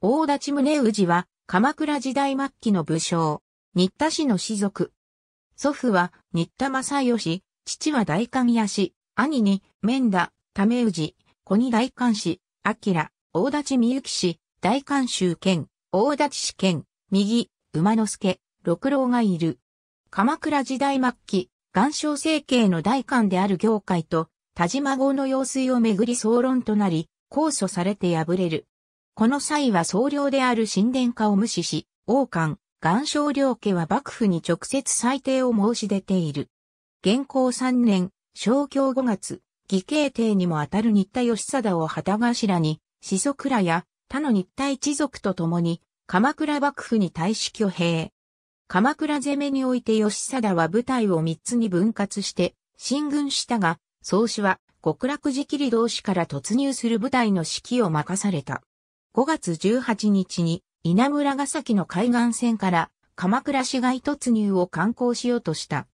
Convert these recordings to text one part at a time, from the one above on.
大立宗氏は、鎌倉時代末期の武将、新田氏の氏族。祖父は、新田正義、父は大官屋氏、兄に、免田、為氏、子に大官氏、明、大立みゆき氏、大官州兼、大立氏兼、右、馬之助、六郎がいる。鎌倉時代末期、岩礁政経の大官である業界と、田島郷の用水をめぐり総論となり、控訴されて敗れる。この際は総領である神殿家を無視し、王冠、岩礁領家は幕府に直接裁定を申し出ている。元寇3年、正教5月、義兄帝にもあたる新田義貞を旗頭に、始祖倉や他の日田一族と共に、鎌倉幕府に対し挙兵。鎌倉攻めにおいて義貞は部隊を3つに分割して、進軍したが、宗氏は極楽寺切同士から突入する部隊の指揮を任された。5月18日に稲村ヶ崎の海岸線から鎌倉市街突入を観光しようとした。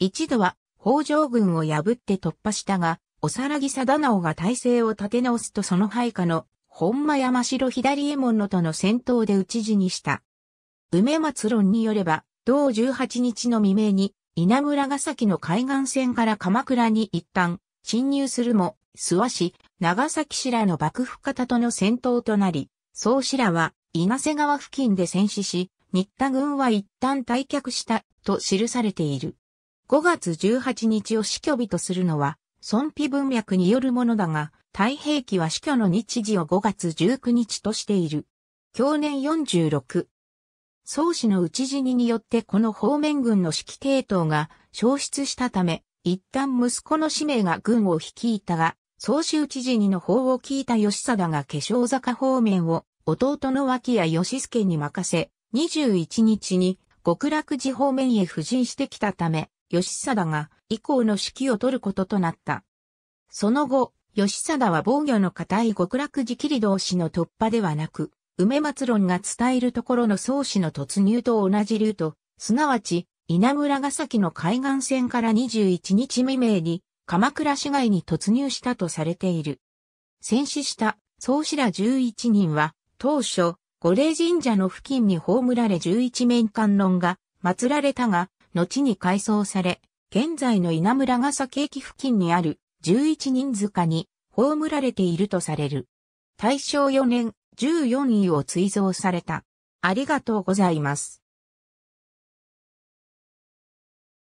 一度は北条軍を破って突破したが、おさらぎ貞直が体勢を立て直すとその配下の本間山城左右衛門のとの戦闘で討ち死にした。梅松論によれば、同18日の未明に稲村ヶ崎の海岸線から鎌倉に一旦侵入するも、諏訪市、長崎氏らの幕府方との戦闘となり、総氏らは稲瀬川付近で戦死し、新田軍は一旦退却したと記されている。5月18日を死去日とするのは、尊卑文脈によるものだが、太平記は死去の日時を5月19日としている。去年46。宗氏の討ち死にによってこの方面軍の指揮系統が消失したため、一旦息子の使命が軍を率いたが、総州知事にの法を聞いた吉貞が化粧坂方面を弟の脇谷義助に任せ、21日に極楽寺方面へ布陣してきたため、吉貞が以降の指揮を取ることとなった。その後、吉貞は防御の固い極楽寺切同士の突破ではなく、梅松論が伝えるところの宗氏の突入と同じルート、すなわち、稲村ヶ崎の海岸線から21日未明に、鎌倉市街に突入したとされている。戦死した創師ら11人は、当初、五霊神社の付近に葬られ11面観音が祀られたが、後に改装され、現在の稲村ヶ崎駅付近にある11人塚に葬られているとされる。大正4年14位を追贈された。ありがとうございます。